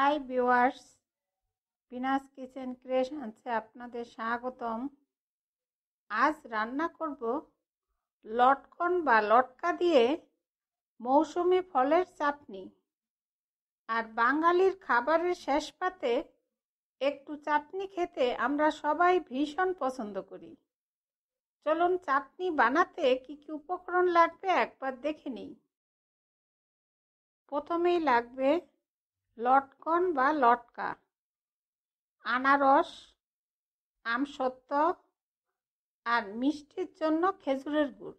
high বিওয়ার্স বিনাস kitchen ক্রিয়েশনসে আপনাদের স্বাগতম আজ রান্না করব লটকন বা লটকা দিয়ে মৌসুমি ফলের চাটনি আর বাঙালির খাবারের শেষ পাতে একটু চাটনি খেতে আমরা সবাই ভীষণ পছন্দ করি চলুন চাটনি বানাতে কি কি উপকরণ লাগবে একবার দেখে নিই প্রথমেই লাগবে লটকন বা লটকা আনারস সত্য আর মিষ্টির জন্য খেজুরের গুড়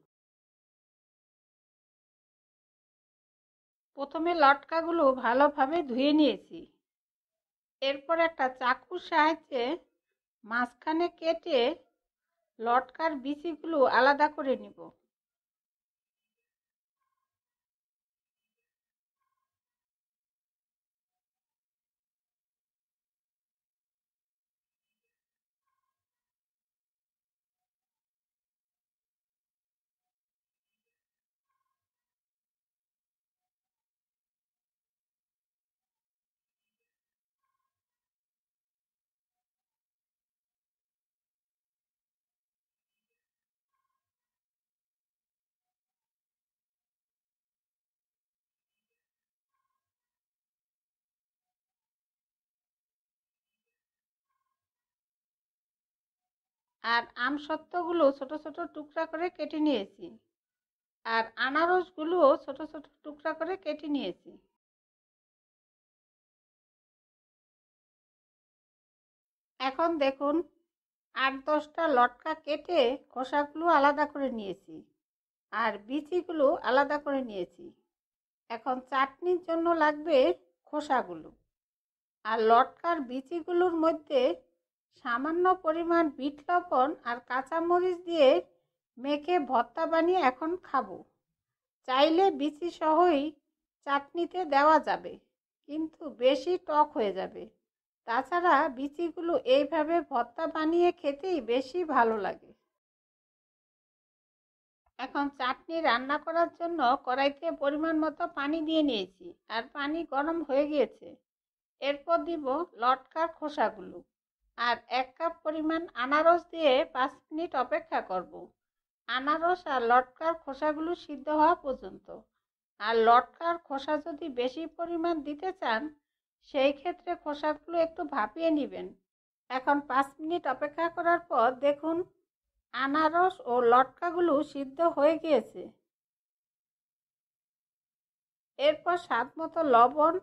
প্রথমে লটকাগুলো ভালোভাবে ধুয়ে নিয়েছি এরপর একটা চাকুর সাহায্যে মাঝখানে কেটে লটকার বিচিগুলো আলাদা করে নিব আর আম সত্ত্বগুলো ছোট ছোট টুকরা করে কেটে নিয়েছি আর আনারসগুলোও ছোট ছোট টুকরা করে কেটে নিয়েছি এখন দেখুন আট দশটা লটকা কেটে খোসাগুলো আলাদা করে নিয়েছি আর বিচিগুলো আলাদা করে নিয়েছি এখন চাটনির জন্য লাগবে খোসাগুলো আর লটকার বিচিগুলোর মধ্যে সামান্য পরিমাণ বিট লবণ আর কাঁচামরিচ দিয়ে মেখে ভর্তা বানিয়ে এখন খাবো চাইলে বিচি সহই চাটনিতে দেওয়া যাবে কিন্তু বেশি টক হয়ে যাবে তাছাড়া বিচিগুলো এইভাবে ভর্তা বানিয়ে খেতেই বেশি ভালো লাগে এখন চাটনি রান্না করার জন্য কড়াইতে পরিমাণ মতো পানি দিয়ে নিয়েছি আর পানি গরম হয়ে গিয়েছে এরপর দিব লটকার খোসাগুলো আর এক কাপ পরিমাণ আনারস দিয়ে পাঁচ মিনিট অপেক্ষা করব আনারস আর লটকার খোসাগুলো সিদ্ধ হওয়া পর্যন্ত আর লটকার খোসা যদি বেশি পরিমাণ দিতে চান সেই ক্ষেত্রে খোসাগুলো একটু ভাপিয়ে নেবেন এখন পাঁচ মিনিট অপেক্ষা করার পর দেখুন আনারস ও লটকাগুলো সিদ্ধ হয়ে গিয়েছে এরপর স্বাদ মতো লবণ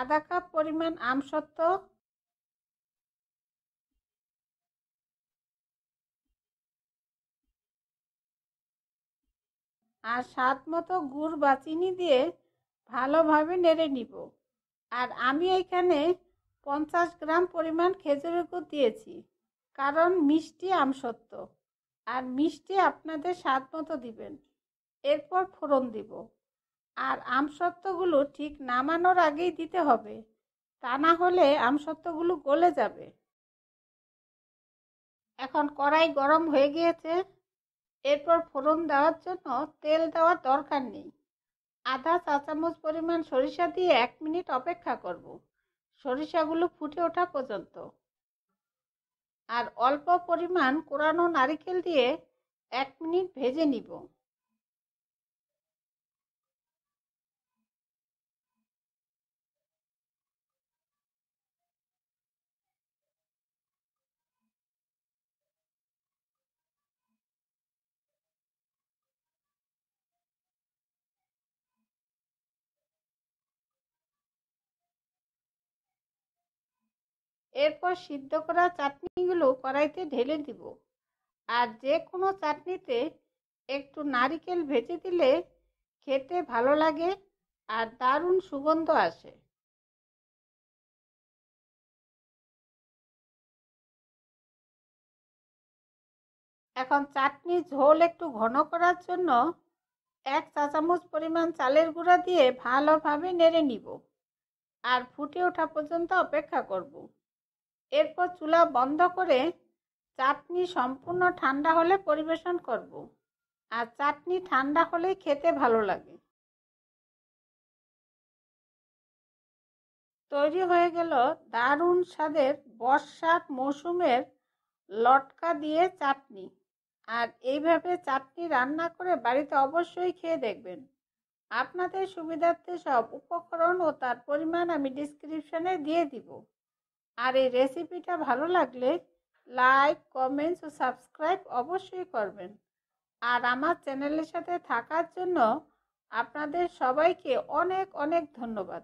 আধা কাপ পরিমাণ আমসত্ত্ব আর স্বাদ মতো গুড় বা চিনি দিয়ে ভালোভাবে নেড়ে নিব আর আমি এখানে পঞ্চাশ গ্রাম পরিমাণ খেজুরের গুড় দিয়েছি কারণ মিষ্টি আমসত্ব আর মিষ্টি আপনাদের স্বাদ মতো দিবেন এরপর ফোড়ন দিব আর আমসত্ত্বগুলো ঠিক নামানোর আগেই দিতে হবে তা না হলে আমসত্ত্বগুলো গলে যাবে এখন কড়াই গরম হয়ে গিয়েছে এরপর ফোড়ন দেওয়ার জন্য তেল দেওয়ার দরকার নেই আধা চা চামচ পরিমাণ সরিষা দিয়ে এক মিনিট অপেক্ষা করব সরিষাগুলো ফুটে ওঠা পর্যন্ত আর অল্প পরিমাণ কোরানো নারিকেল দিয়ে এক মিনিট ভেজে নিব এরপর সিদ্ধ করা চাটনিগুলো কড়াইতে ঢেলে দিব আর যে কোনো চাটনিতে একটু নারিকেল ভেজে দিলে খেতে ভালো লাগে আর দারুণ সুগন্ধ আসে এখন চাটনি ঝোল একটু ঘন করার জন্য এক চা চামচ পরিমাণ চালের গুঁড়া দিয়ে ভালোভাবে নেড়ে নিব আর ফুটে ওঠা পর্যন্ত অপেক্ষা করবো এরপর চুলা বন্ধ করে চাটনি সম্পূর্ণ ঠান্ডা হলে পরিবেশন করব আর চাটনি ঠান্ডা হলেই খেতে ভালো লাগে তৈরি হয়ে গেল দারুণ স্বাদের বর্ষার মৌসুমের লটকা দিয়ে চাটনি আর এইভাবে চাটনি রান্না করে বাড়িতে অবশ্যই খেয়ে দেখবেন আপনাদের সুবিধার্থে সব উপকরণ ও তার পরিমাণ আমি ডিসক্রিপশানে দিয়ে দিব আর এই রেসিপিটা ভালো লাগলে লাইক কমেন্টস ও সাবস্ক্রাইব অবশ্যই করবেন আর আমার চ্যানেলের সাথে থাকার জন্য আপনাদের সবাইকে অনেক অনেক ধন্যবাদ